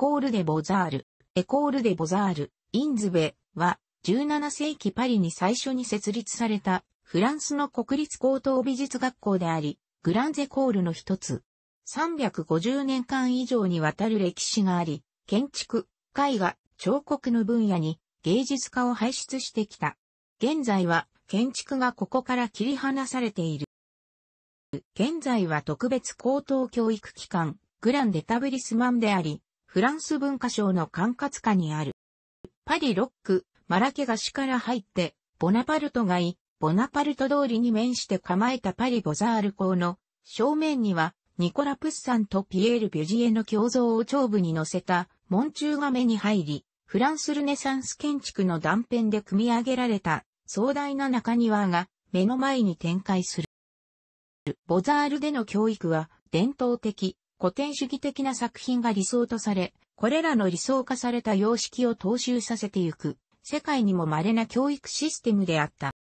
コールでボザール、エコールでボザール、インズベは、17世紀パリに最初に設立された、フランスの国立高等美術学校であり、グランゼコールの一つ。350年間以上にわたる歴史があり、建築、絵画、彫刻の分野に芸術家を輩出してきた。現在は建築がここから切り離されている。現在は特別高等教育機関、グランデタブリスマンであり、フランス文化省の管轄下にある。パリロック、マラケガシから入って、ボナパルト街、ボナパルト通りに面して構えたパリボザール港の正面には、ニコラ・プッサンとピエール・ビュジエの胸像を頂部に乗せた門柱が目に入り、フランスルネサンス建築の断片で組み上げられた壮大な中庭が目の前に展開する。ボザールでの教育は伝統的古典主義的な作品が理想とされ、これらの理想化された様式を踏襲させてゆく、世界にも稀な教育システムであった。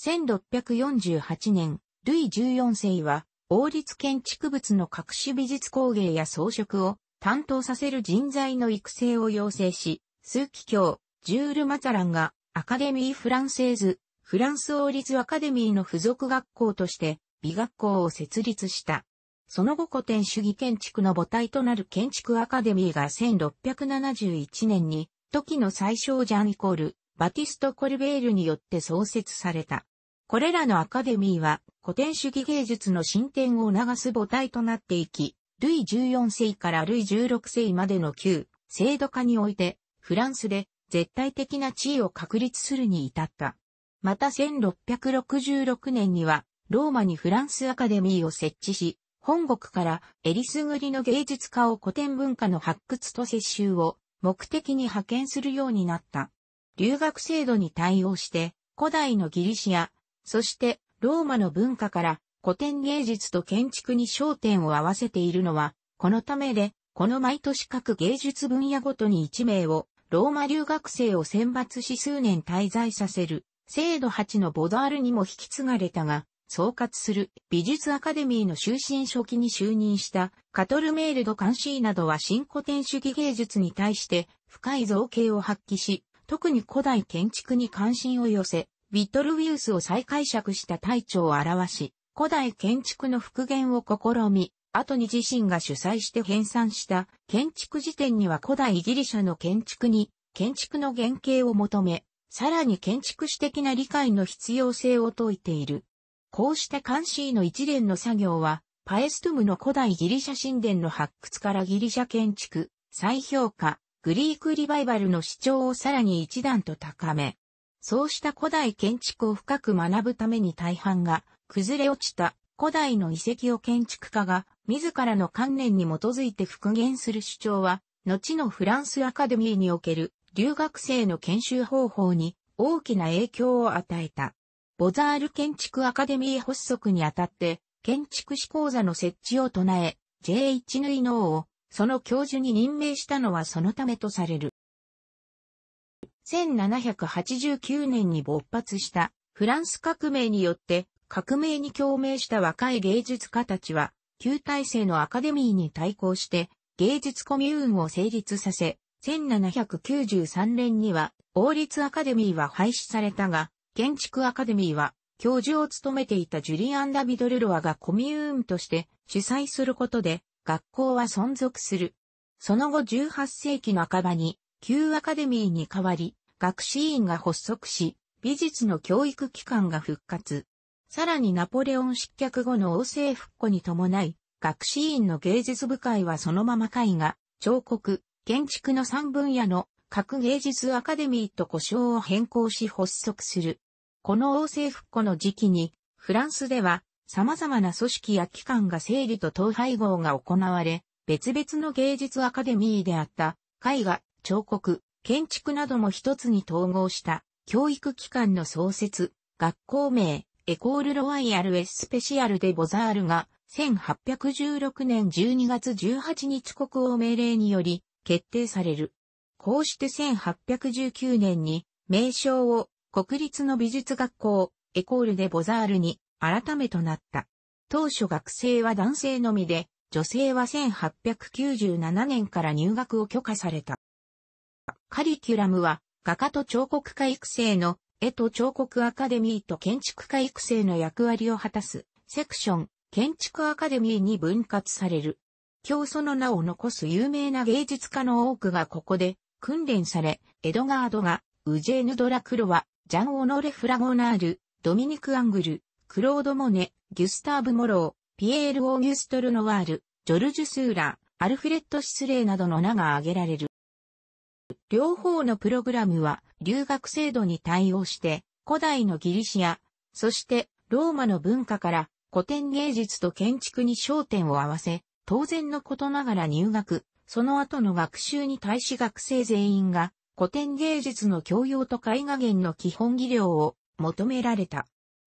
1648年、ルイ14世は、王立建築物の各種美術工芸や装飾を担当させる人材の育成を要請し、数奇教、ジュール・マザランが、アカデミー・フランセーズ、フランス王立アカデミーの付属学校として、美学校を設立した。その後古典主義建築の母体となる建築アカデミーが1671年に、時の最小ジャンイコール、バティスト・コルベールによって創設された。これらのアカデミーは、古典主義芸術の進展を促す母体となっていき、ルイ14世からルイ16世までの旧、制度化において、フランスで絶対的な地位を確立するに至った。また1666年には、ローマにフランスアカデミーを設置し、本国からえりすぐりの芸術家を古典文化の発掘と接収を目的に派遣するようになった。留学制度に対応して、古代のギリシア、そしてローマの文化から古典芸術と建築に焦点を合わせているのは、このためで、この毎年各芸術分野ごとに1名を、ローマ留学生を選抜し数年滞在させる、制度8のボダールにも引き継がれたが、総括する美術アカデミーの終身初期に就任したカトルメールド・カンシーなどは新古典主義芸術に対して深い造形を発揮し、特に古代建築に関心を寄せ、ビトルウィウスを再解釈した体調を表し、古代建築の復元を試み、後に自身が主催して編纂した建築辞典には古代ギリシャの建築に建築の原型を求め、さらに建築史的な理解の必要性を説いている。こうしてカンシーの一連の作業は、パエストムの古代ギリシャ神殿の発掘からギリシャ建築、再評価、グリークリバイバルの主張をさらに一段と高め、そうした古代建築を深く学ぶために大半が、崩れ落ちた古代の遺跡を建築家が、自らの観念に基づいて復元する主張は、後のフランスアカデミーにおける留学生の研修方法に大きな影響を与えた。ボザール建築アカデミー発足にあたって、建築士講座の設置を唱え、J1 ヌイノーを、その教授に任命したのはそのためとされる。1789年に勃発したフランス革命によって革命に共鳴した若い芸術家たちは旧体制のアカデミーに対抗して芸術コミューンを成立させ1793年には王立アカデミーは廃止されたが建築アカデミーは、教授を務めていたジュリアン・ダビド・ルロアがコミューンとして主催することで、学校は存続する。その後18世紀半ばに、旧アカデミーに代わり、学士院が発足し、美術の教育機関が復活。さらにナポレオン失脚後の王政復古に伴い、学士院の芸術部会はそのまま絵画、彫刻、建築の3分野の各芸術アカデミーと呼称を変更し発足する。この王政復古の時期に、フランスでは様々な組織や機関が整理と統廃合が行われ、別々の芸術アカデミーであった絵画、彫刻、建築なども一つに統合した教育機関の創設、学校名、エコール・ロワイヤル・エスペシアル・デ・ボザールが、1816年12月18日国王命令により決定される。こうして1819年に名称を国立の美術学校、エコールでボザールに改めとなった。当初学生は男性のみで、女性は1897年から入学を許可された。カリキュラムは、画家と彫刻家育成の、絵と彫刻アカデミーと建築家育成の役割を果たす、セクション、建築アカデミーに分割される。教祖の名を残す有名な芸術家の多くがここで訓練され、エドガードが、ウジェーヌ・ドラクロワ、ジャン・オノレ・フラゴナール、ドミニク・アングル、クロード・モネ、ギュスターブ・モロー、ピエール・オーギュスト・ルノワール、ジョルジュ・スーラー、アルフレッド・シスレーなどの名が挙げられる。両方のプログラムは留学制度に対応して古代のギリシア、そしてローマの文化から古典芸術と建築に焦点を合わせ、当然のことながら入学、その後の学習に対し学生全員が古典芸術の教養と絵画源の基本技量を求められた。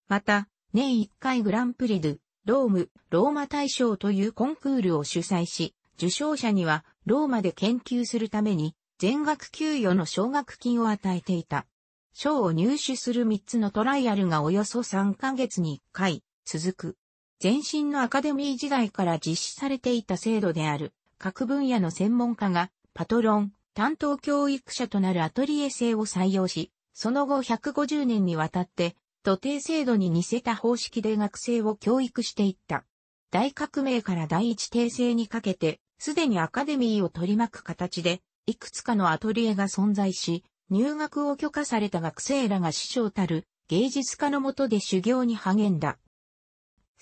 また、年1回グランプリドゥ、ローム、ローマ大賞というコンクールを主催し、受賞者にはローマで研究するために全額給与の奨学金を与えていた。賞を入手する3つのトライアルがおよそ3ヶ月に1回続く。前身のアカデミー時代から実施されていた制度である各分野の専門家がパトロン、担当教育者となるアトリエ制を採用し、その後150年にわたって、徒弟制度に似せた方式で学生を教育していった。大革命から第一帝制にかけて、すでにアカデミーを取り巻く形で、いくつかのアトリエが存在し、入学を許可された学生らが師匠たる芸術家のもとで修行に励んだ。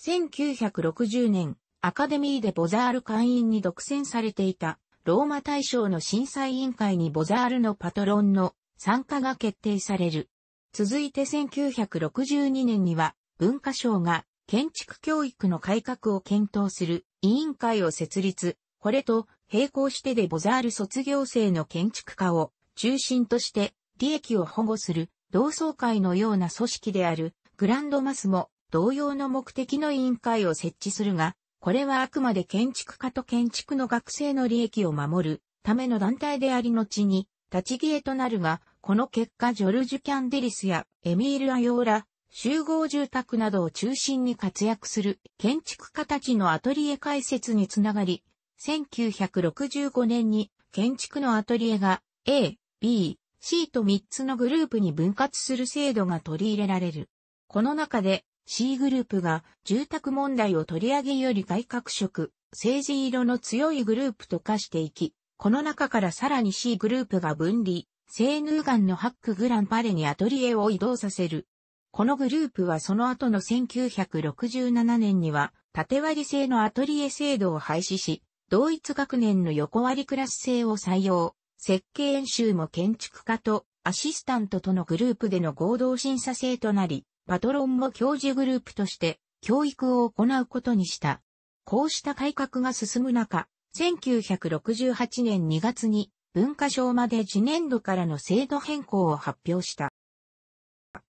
1960年、アカデミーでボザール会員に独占されていたローマ大賞の審査委員会にボザールのパトロンの参加が決定される。続いて1962年には文化省が建築教育の改革を検討する委員会を設立。これと並行してでボザール卒業生の建築家を中心として利益を保護する同窓会のような組織であるグランドマスも同様の目的の委員会を設置するが、これはあくまで建築家と建築の学生の利益を守るための団体であり後に立ち消えとなるが、この結果ジョルジュ・キャンデリスやエミール・アヨーラ、集合住宅などを中心に活躍する建築家たちのアトリエ開設につながり、1965年に建築のアトリエが A、B、C と3つのグループに分割する制度が取り入れられる。この中で C グループが住宅問題を取り上げより外角色、政治色の強いグループと化していき、この中からさらに C グループが分離、セーヌーガンのハックグランパレにアトリエを移動させる。このグループはその後の1967年には縦割り制のアトリエ制度を廃止し、同一学年の横割りクラス制を採用、設計演習も建築家とアシスタントとのグループでの合同審査制となり、パトロンも教授グループとして教育を行うことにした。こうした改革が進む中、1968年2月に文化省まで次年度からの制度変更を発表した。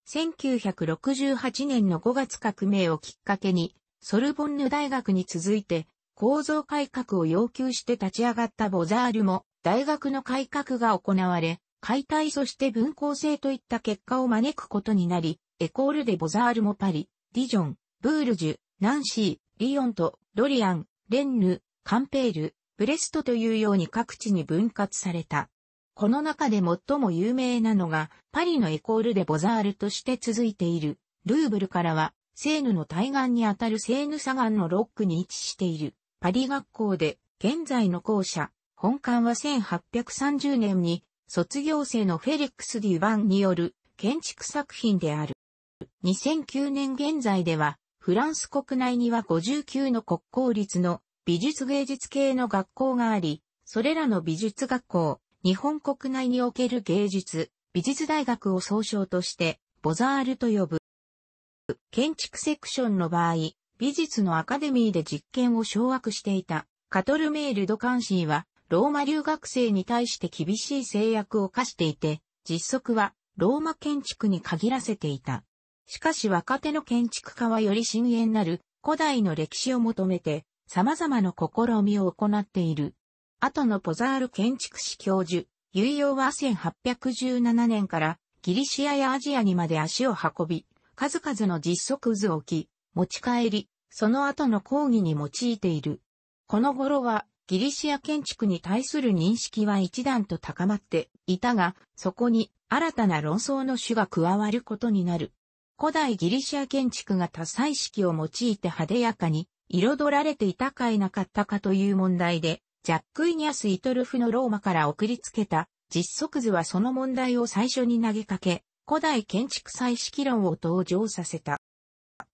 1968年の5月革命をきっかけに、ソルボンヌ大学に続いて構造改革を要求して立ち上がったボザールも大学の改革が行われ、解体そして分校制といった結果を招くことになり、エコールデ・ボザールもパリ、ディジョン、ブールジュ、ナンシー、リヨンと、ロリアン、レンヌ、カンペール、ブレストというように各地に分割された。この中で最も有名なのが、パリのエコールデ・ボザールとして続いている、ルーブルからは、セーヌの対岸にあたるセーヌ左岸のロックに位置している、パリ学校で、現在の校舎、本館は1830年に、卒業生のフェリックス・デュバンによる建築作品である。2009年現在では、フランス国内には59の国公立の美術芸術系の学校があり、それらの美術学校、日本国内における芸術、美術大学を総称として、ボザールと呼ぶ。建築セクションの場合、美術のアカデミーで実験を掌握していた、カトルメール・ドカンシーは、ローマ留学生に対して厳しい制約を課していて、実測は、ローマ建築に限らせていた。しかし若手の建築家はより深遠なる古代の歴史を求めて様々な試みを行っている。後のポザール建築士教授、有用は1817年からギリシアやアジアにまで足を運び、数々の実測図を置き、持ち帰り、その後の講義に用いている。この頃はギリシア建築に対する認識は一段と高まっていたが、そこに新たな論争の種が加わることになる。古代ギリシア建築が多彩式を用いて派手やかに彩られていたかいなかったかという問題で、ジャック・イニアス・イトルフのローマから送りつけた実測図はその問題を最初に投げかけ、古代建築彩式論を登場させた。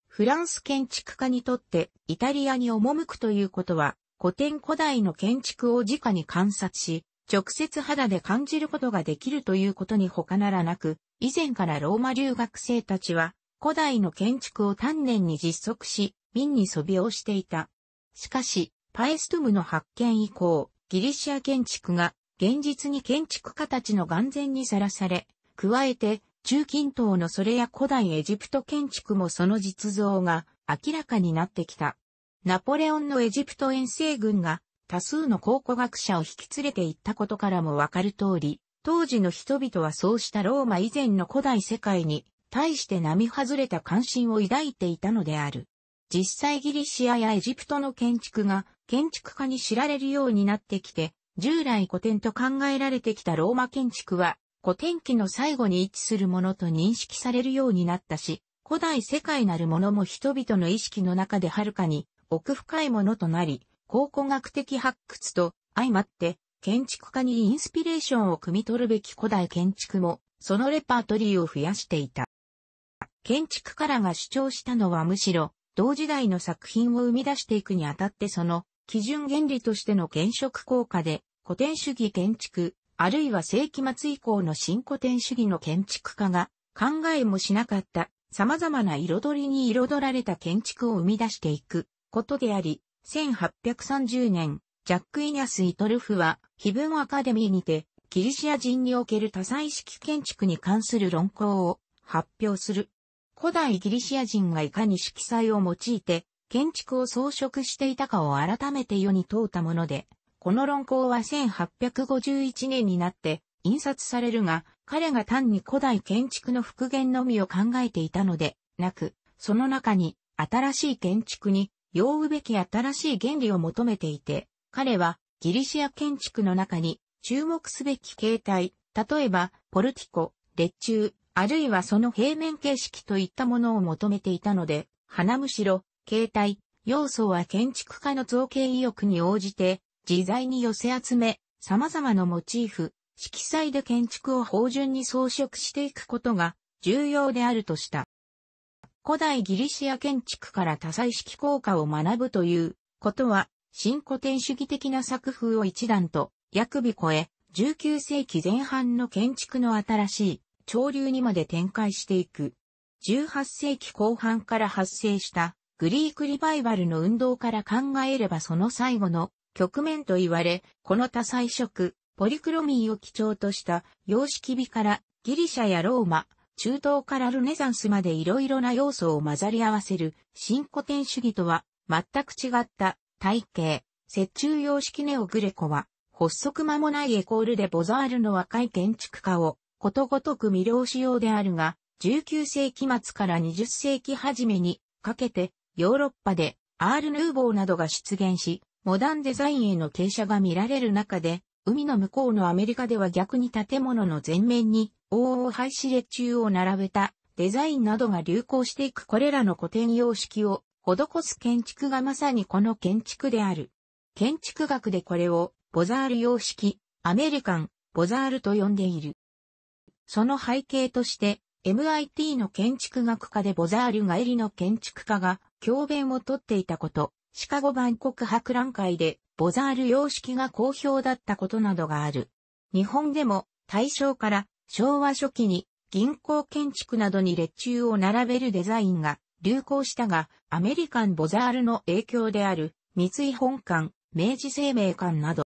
フランス建築家にとってイタリアに赴くということは古典古代の建築を直に観察し、直接肌で感じることができるということに他ならなく、以前からローマ留学生たちは、古代の建築を丹念に実測し、民に素描していた。しかし、パエストムの発見以降、ギリシア建築が現実に建築家たちの眼前にさらされ、加えて中近東のそれや古代エジプト建築もその実像が明らかになってきた。ナポレオンのエジプト遠征軍が多数の考古学者を引き連れて行ったことからもわかる通り、当時の人々はそうしたローマ以前の古代世界に対して並外れた関心を抱いていたのである。実際ギリシアやエジプトの建築が建築家に知られるようになってきて、従来古典と考えられてきたローマ建築は古典期の最後に位置するものと認識されるようになったし、古代世界なるものも人々の意識の中ではるかに奥深いものとなり、考古学的発掘と相まって、建築家にインスピレーションを汲み取るべき古代建築も、そのレパートリーを増やしていた。建築家らが主張したのはむしろ、同時代の作品を生み出していくにあたってその、基準原理としての現職効果で、古典主義建築、あるいは世紀末以降の新古典主義の建築家が、考えもしなかった、様々な彩りに彩られた建築を生み出していくことであり、1830年、ジャック・イニャス・イトルフは、碑文アカデミーにて、ギリシア人における多彩式建築に関する論考を発表する。古代ギリシア人がいかに色彩を用いて、建築を装飾していたかを改めて世に問うたもので、この論考は1851年になって印刷されるが、彼が単に古代建築の復元のみを考えていたので、なく、その中に新しい建築に用うべき新しい原理を求めていて、彼はギリシア建築の中に注目すべき形態、例えばポルティコ、列柱、あるいはその平面形式といったものを求めていたので、花むしろ、形態、要素は建築家の造形意欲に応じて、自在に寄せ集め、様々なモチーフ、色彩で建築を芳順に装飾していくことが重要であるとした。古代ギリシア建築から多彩式効果を学ぶということは、新古典主義的な作風を一段と、薬尾超え、19世紀前半の建築の新しい潮流にまで展開していく。18世紀後半から発生したグリークリバイバルの運動から考えればその最後の局面と言われ、この多彩色、ポリクロミーを基調とした様式美からギリシャやローマ、中東からルネサンスまでいろいろな要素を混ざり合わせる新古典主義とは全く違った体系、折衷様式ネオグレコは発足間もないエコールでボザールの若い建築家をことごとく魅了しようであるが、19世紀末から20世紀初めにかけてヨーロッパでアール・ヌーボーなどが出現し、モダンデザインへの傾斜が見られる中で、海の向こうのアメリカでは逆に建物の前面に往々廃止列柱を並べたデザインなどが流行していくこれらの古典様式を施す建築がまさにこの建築である。建築学でこれをボザール様式、アメリカン、ボザールと呼んでいる。その背景として、MIT の建築学科でボザールがエリの建築家が教鞭をとっていたこと、シカゴ万国博覧会でボザール様式が好評だったことなどがある。日本でも大正から昭和初期に銀行建築などに列柱を並べるデザインが流行したが、アメリカンボザールの影響である三井本館、明治生命館など、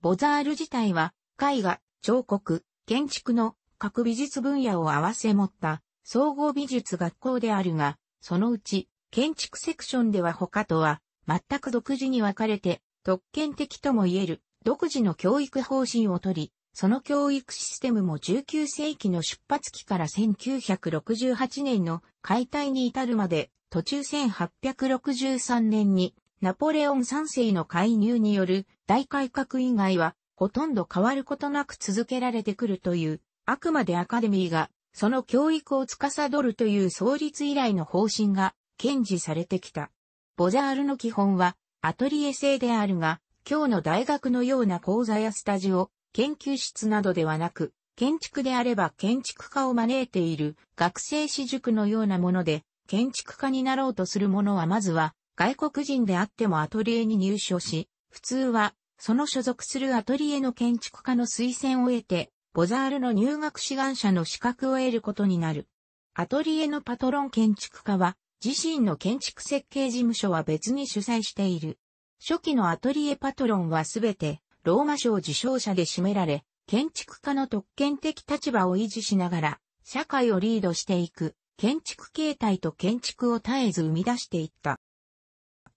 ボザール自体は絵画、彫刻、建築の各美術分野を合わせ持った総合美術学校であるが、そのうち建築セクションでは他とは全く独自に分かれて特権的とも言える独自の教育方針をとり、その教育システムも19世紀の出発期から1968年の解体に至るまで、途中1863年にナポレオン3世の介入による大改革以外はほとんど変わることなく続けられてくるという、あくまでアカデミーがその教育を司るという創立以来の方針が堅持されてきた。ボザールの基本はアトリエ制であるが、今日の大学のような講座やスタジオ、研究室などではなく、建築であれば建築家を招いている学生私塾のようなもので、建築家になろうとする者はまずは外国人であってもアトリエに入所し、普通はその所属するアトリエの建築家の推薦を得て、ボザールの入学志願者の資格を得ることになる。アトリエのパトロン建築家は、自身の建築設計事務所は別に主催している。初期のアトリエパトロンはすべて、ローマ賞受賞者で占められ、建築家の特権的立場を維持しながら、社会をリードしていく、建築形態と建築を絶えず生み出していった。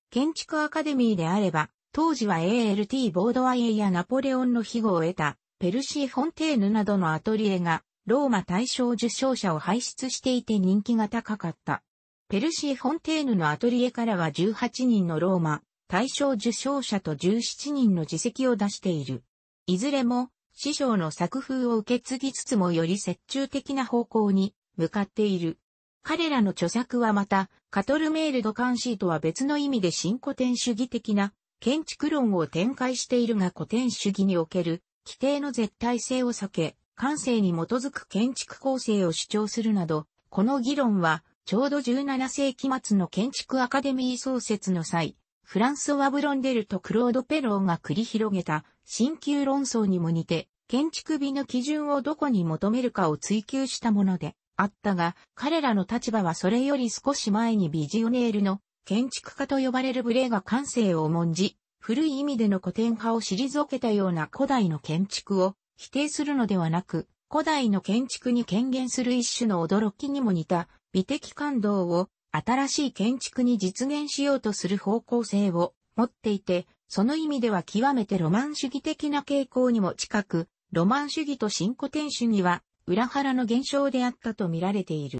建築アカデミーであれば、当時は ALT ボードワイエやナポレオンの庇護を得た、ペルシー・フォンテーヌなどのアトリエが、ローマ大賞受賞者を輩出していて人気が高かった。ペルシー・フォンテーヌのアトリエからは18人のローマ、大賞受賞者と17人の自責を出している。いずれも、師匠の作風を受け継ぎつつもより折衷的な方向に向かっている。彼らの著作はまた、カトルメールド・監視とは別の意味で新古典主義的な建築論を展開しているが古典主義における規定の絶対性を避け、感性に基づく建築構成を主張するなど、この議論はちょうど17世紀末の建築アカデミー創設の際、フランソワ・ブロンデルとクロード・ペローが繰り広げた新旧論争にも似て、建築美の基準をどこに求めるかを追求したものであったが、彼らの立場はそれより少し前にビジオネールの建築家と呼ばれるブレが感性を重んじ、古い意味での古典派を退けたような古代の建築を否定するのではなく、古代の建築に権限する一種の驚きにも似た美的感動を新しい建築に実現しようとする方向性を持っていて、その意味では極めてロマン主義的な傾向にも近く、ロマン主義と新古典主義は裏腹の現象であったと見られている。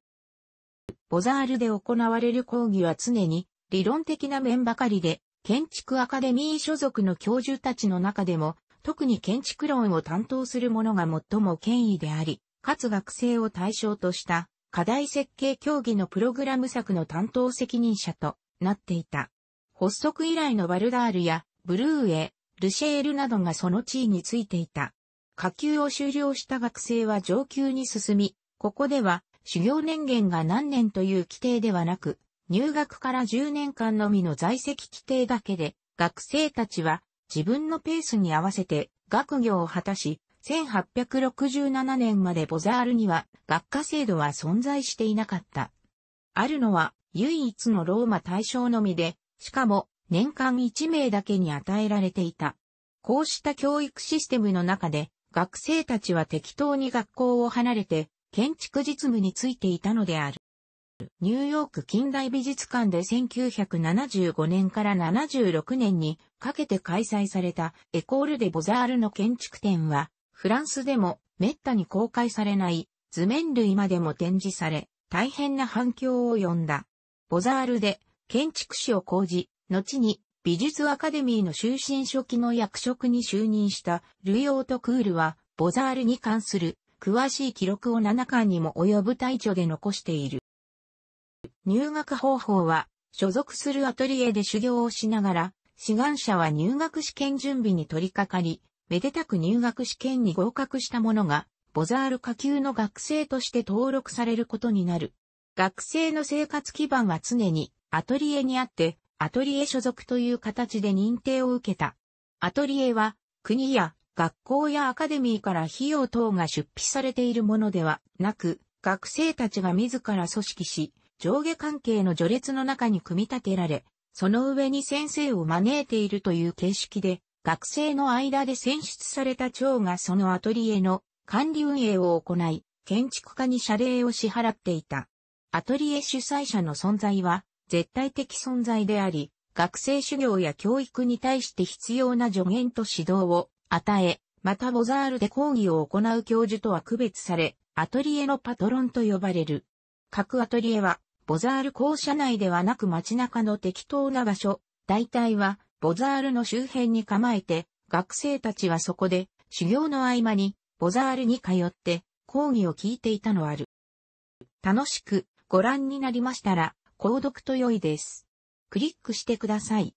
ボザールで行われる講義は常に理論的な面ばかりで、建築アカデミー所属の教授たちの中でも、特に建築論を担当する者が最も権威であり、かつ学生を対象とした課題設計協議のプログラム策の担当責任者となっていた。発足以来のバルダールやブルーエ、ルシェールなどがその地位についていた。下級を修了した学生は上級に進み、ここでは修行年限が何年という規定ではなく、入学から10年間のみの在籍規定だけで、学生たちは自分のペースに合わせて学業を果たし、1867年までボザールには学科制度は存在していなかった。あるのは唯一のローマ大象のみで、しかも年間1名だけに与えられていた。こうした教育システムの中で、学生たちは適当に学校を離れて、建築実務についていたのである。ニューヨーク近代美術館で1975年から76年にかけて開催されたエコールでボザールの建築展はフランスでも滅多に公開されない図面類までも展示され、大変な反響を呼んだ。ボザールで建築士を講じ、後に美術アカデミーの終身初期の役職に就任したルイオート・クールは、ボザールに関する詳しい記録を7巻にも及ぶ大著で残している。入学方法は、所属するアトリエで修行をしながら、志願者は入学試験準備に取り掛かり、めでたく入学試験に合格した者が、ボザール下級の学生として登録されることになる。学生の生活基盤は常にアトリエにあって、アトリエ所属という形で認定を受けた。アトリエは、国や学校やアカデミーから費用等が出費されているものではなく、学生たちが自ら組織し、上下関係の序列の中に組み立てられ、その上に先生を招いているという形式で学生の間で選出された長がそのアトリエの管理運営を行い、建築家に謝礼を支払っていた。アトリエ主催者の存在は絶対的存在であり、学生修行や教育に対して必要な助言と指導を与え、またボザールで講義を行う教授とは区別され、アトリエのパトロンと呼ばれる。各アトリエは、ボザール校舎内ではなく街中の適当な場所、大体はボザールの周辺に構えて、学生たちはそこで、修行の合間に、ボザールに通って、講義を聞いていたのある。楽しく、ご覧になりましたら、購読と良いです。クリックしてください。